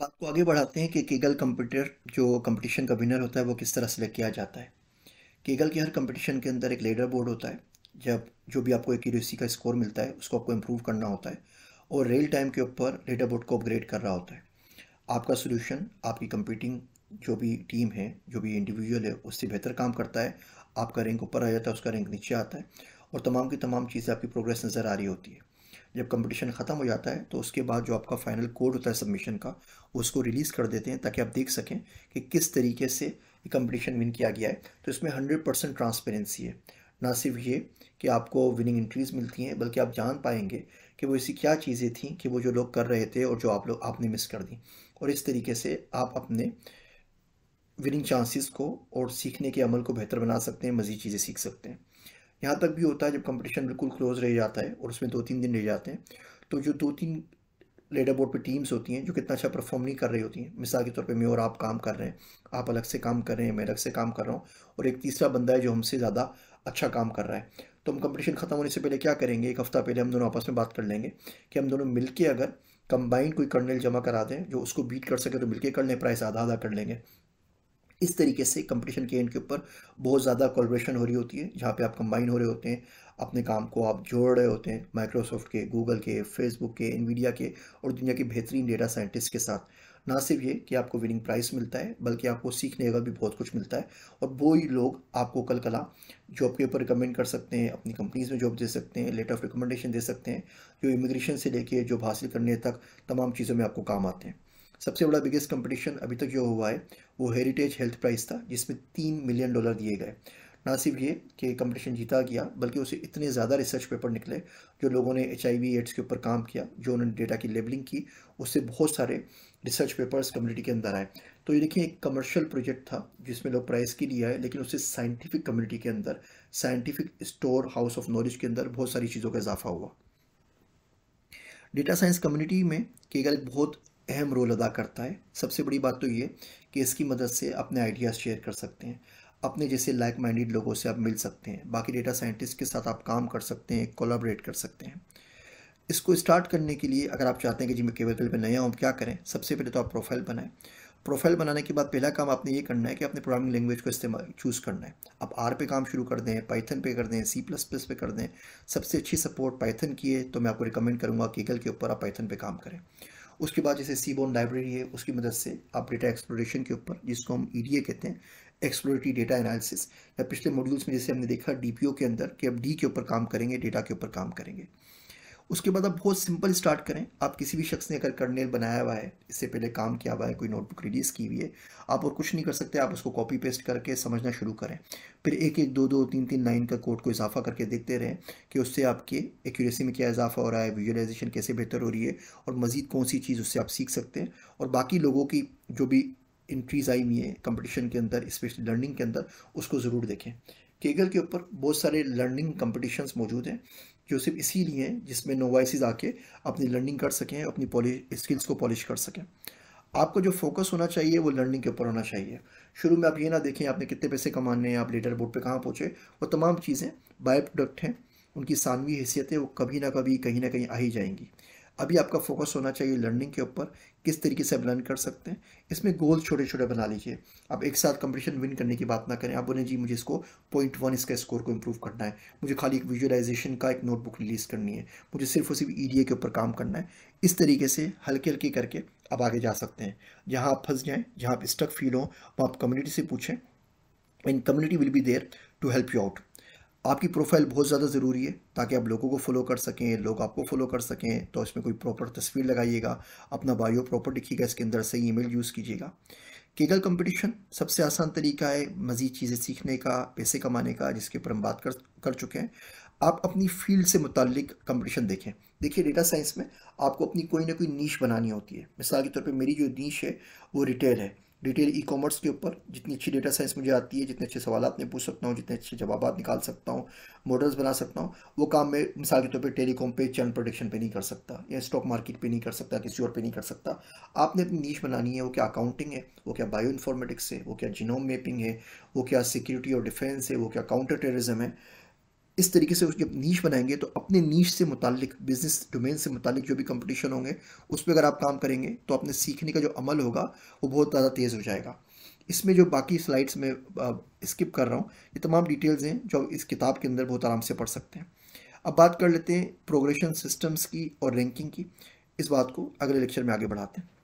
बात को आगे बढ़ाते हैं कि कीगल कंप्यूटर जो कंपटीशन का विनर होता है वो किस तरह सेलेक्ट किया जाता है कीगल के हर कंपटीशन के अंदर एक लेडर बोर्ड होता है जब जो भी आपको एक्यूरेसी का स्कोर मिलता है उसको आपको इम्प्रूव करना होता है और रियल टाइम के ऊपर लेडर बोर्ड को अपग्रेड कर रहा होता है आपका सोल्यूशन आपकी कंप्यूटिंग जो भी टीम है जो भी इंडिविजुअल है उससे बेहतर काम करता है आपका रैंक ऊपर आ जाता है उसका रैंक नीचे आता है और तमाम की तमाम चीज़ें आपकी प्रोग्रेस नज़र आ रही होती है जब कंपटीशन ख़त्म हो जाता है तो उसके बाद जो आपका फाइनल कोड होता है सबमिशन का उसको रिलीज़ कर देते हैं ताकि आप देख सकें कि किस तरीके से ये कंपटीशन विन किया गया है तो इसमें हंड्रेड परसेंट ट्रांसपेरेंसी है ना सिर्फ ये कि आपको विनिंग एंट्रीज मिलती हैं बल्कि आप जान पाएंगे कि वो ऐसी क्या चीज़ें थी कि वो जो लोग कर रहे थे और जो आप लोग आपने मिस कर दी और इस तरीके से आप अपने विनिंग चांसेस को और सीखने के अमल को बेहतर बना सकते हैं मज़ीद चीज़ें सीख सकते हैं यहाँ तक भी होता है जब कंपटीशन बिल्कुल क्लोज रह जाता है और उसमें दो तीन दिन रह जाते हैं तो जो दो तीन लेडर बोर्ड पे टीम्स होती हैं जो कितना अच्छा परफॉर्म नहीं कर रही होती हैं मिसाल के तौर पे मैं और आप काम कर रहे हैं आप अलग से काम कर रहे हैं मैं अलग से काम कर रहा हूँ और एक तीसरा बंदा है जो हमसे ज़्यादा अच्छा काम कर रहा है तो हम कंपटीशन ख़त्म होने से पहले क्या करेंगे एक हफ़्ता पहले हम दोनों आपस में बात कर लेंगे कि हम दोनों मिल अगर कंबाइंड कोई कर्नल जमा करा दें जो उसको बीट कर सके तो मिलके कर लें प्राइस आधा आधा कर लेंगे इस तरीके से कंपटीशन के एंड के ऊपर बहुत ज़्यादा कोलब्रेशन हो रही होती है जहाँ पे आप कंबाइन हो रहे होते हैं अपने काम को आप जोड़ रहे होते हैं माइक्रोसॉफ्ट के गूगल के फेसबुक के इन्वीडिया के और दुनिया के बेहतरीन डेटा साइंटिस्ट के साथ ना सिर्फ ये कि आपको विनिंग प्राइस मिलता है बल्कि आपको सीखने का भी बहुत कुछ मिलता है और वो ही लोग आपको कल कला जॉब के ऊपर रिकमेंड कर सकते हैं अपनी कंपनीज में जॉब दे सकते हैं लेटर ऑफ रिकमेंडेशन दे सकते हैं जो इमिग्रेशन से लेके जॉब हासिल करने तक तमाम चीज़ों में आपको काम आते हैं सबसे बड़ा बिगेस्ट कंपटीशन अभी तक जो हुआ है वो हेरिटेज हेल्थ प्राइस था जिसमें तीन मिलियन डॉलर दिए गए ना सिर्फ ये कि कंपटीशन जीता गया बल्कि उसे इतने ज़्यादा रिसर्च पेपर निकले जो लोगों ने एच एड्स के ऊपर काम किया जो उन्होंने डेटा की लेबलिंग की उससे बहुत सारे रिसर्च पेपर्स कम्युनिटी के अंदर आए तो ये देखिए एक कमर्शियल प्रोजेक्ट था जिसमें लोग प्राइस के लिए आए लेकिन उससे साइंटिफिक कम्युनिटी के अंदर scientific store house of knowledge के अंदर बहुत सारी चीज़ों का इजाफा हुआ डेटा साइंस कम्युनिटी में केगल एक बहुत अहम रोल अदा करता है सबसे बड़ी बात तो ये कि इसकी मदद से अपने आइडियाज़ शेयर कर सकते हैं अपने जैसे लाइक माइंडेड लोगों से आप मिल सकते हैं बाकी डेटा साइंटिस्ट के साथ आप काम कर सकते हैं कोलाबरेट कर सकते हैं इसको स्टार्ट करने के लिए अगर आप चाहते हैं कि जी मैं केवल पे नया हूँ क्या करें सबसे पहले तो आप प्रोफाइल बनाएं प्रोफाइल बनाने के बाद पहला काम आपने ये करना है कि अपने प्रोग्रामिंग लैंग्वेज को इस्तेमाल चूज़ करना है आप आर पे काम शुरू कर दें पाइथन पे कर दें सी प्लस प्लस पे कर दें सबसे अच्छी सपोर्ट पाइथन की है तो मैं आपको रिकमेंड करूँगा केगल के ऊपर आप पाइथन पे काम करें उसके बाद जैसे सीबोन लाइब्रेरी है उसकी मदद से आप डेटा एक्सप्लोरेशन के ऊपर जिसको हम ई कहते हैं एक्सप्लोरेटरी डेटा एनालिसिस या पिछले मॉड्यूल्स में जैसे हमने देखा डी के अंदर कि अब डी के ऊपर काम करेंगे डेटा के ऊपर काम करेंगे उसके बाद आप बहुत सिंपल स्टार्ट करें आप किसी भी शख्स ने अगर कर्नेल बनाया हुआ है इससे पहले काम किया हुआ है कोई नोटबुक रिलीज़ की हुई है आप और कुछ नहीं कर सकते आप उसको कॉपी पेस्ट करके समझना शुरू करें फिर एक एक दो दो तीन तीन लाइन का कोड को इजाफा करके देखते रहें कि उससे आपके एक्यूरेसी में क्या इजाफा हो रहा है विजुअलाइजेशन कैसे बेहतर हो रही है और मज़ीद कौन सी चीज़ उससे आप सीख सकते हैं और बाकी लोगों की जो भी इंट्रीज आई हुई है कंपटीशन के अंदर स्पेशली लर्निंग के अंदर उसको ज़रूर देखें केगल के ऊपर बहुत सारे लर्निंग कंपटीशंस मौजूद हैं जो सिर्फ लिए हैं जिसमें नोवाइसिस आके अपनी लर्निंग कर सकें अपनी पॉलिश स्किल्स को पॉलिश कर सकें आपको जो फोकस होना चाहिए वो लर्निंग के ऊपर होना चाहिए शुरू में आप ये ना देखें आपने कितने पैसे कमाने हैं आप लेटर बोर्ड पर कहाँ पहुँचे वो तमाम चीज़ें बाय प्रोडक्ट हैं उनकी सानवी हैसियतें वो कभी ना कभी कहीं ना कहीं आ ही जाएंगी अभी आपका फोकस होना चाहिए लर्निंग के ऊपर किस तरीके से आप लर्न कर सकते हैं इसमें गोल छोटे छोटे बना लीजिए आप एक साथ कंपटीशन विन करने की बात ना करें आप बोले जी मुझे इसको पॉइंट वन इसका स्कोर को इम्प्रूव करना है मुझे खाली एक विजुअलाइजेशन का एक नोटबुक रिलीज़ करनी है मुझे सिर्फ और सिर्फ ई के ऊपर काम करना है इस तरीके से हल्के हल्के करके आप आगे जा सकते हैं जहाँ आप फंस जाएँ जहाँ आप स्टक फील हों वहाँ आप कम्युनिटी से पूछें and community will be there to help you out आपकी प्रोफाइल बहुत ज़्यादा ज़रूरी है ताकि आप लोगों को फॉलो कर सकें लोग आपको फॉलो कर सकें तो इसमें कोई प्रॉपर तस्वीर लगाइएगा अपना बायो प्रॉपर लिखिएगा इसके अंदर से ईमेल यूज़ कीजिएगा केगल कंपटीशन सबसे आसान तरीका है मज़ीद चीज़ें सीखने का पैसे कमाने का जिसके ऊपर हम बात कर कर चुके हैं आप अपनी फील्ड से मुतलिक कंपटीशन देखें देखिए डेटा साइंस में आपको अपनी कोई ना कोई नीच बनानी होती है मिसाल के तौर पर मेरी जो नीच है वो रिटेल है डिटेल ई कॉमर्स के ऊपर जितनी अच्छी डेटा साइंस मुझे आती है जितने अच्छे सवाल मैं पूछ सकता हूँ जितने अच्छे जवाब निकाल सकता हूँ मॉडल्स बना सकता हूँ वो काम मैं मिसाल के तौर पर टेलीकॉम पे चैनल प्रोडक्शन पे नहीं कर सकता या स्टॉक मार्केट पे नहीं कर सकता किसी और पे नहीं कर सकता आपने अपनी नीच बनानी है वो क्या अकाउंटिंग है वो क्या बायो इन्फॉर्मेटिक्स है वो क्या जिनोम मेपिंग है वो क्या सिक्योरिटी और डिफेंस है वो क्या काउंटर टेररिज्म है इस तरीके से जब नीच बनाएंगे तो अपने नीच से मुतालिक बिजनेस डोमेन से मुतालिक जो भी कंपटीशन होंगे उस पर अगर आप काम करेंगे तो अपने सीखने का जो अमल होगा वो बहुत ज़्यादा तेज़ हो जाएगा इसमें जो बाकी स्लाइड्स में स्किप कर रहा हूँ ये तमाम डिटेल्स हैं जो इस किताब के अंदर बहुत आराम से पढ़ सकते हैं अब बात कर लेते हैं प्रोग्रेशन सिस्टम्स की और रैंकिंग की इस बात को अगले लेक्चर में आगे बढ़ाते हैं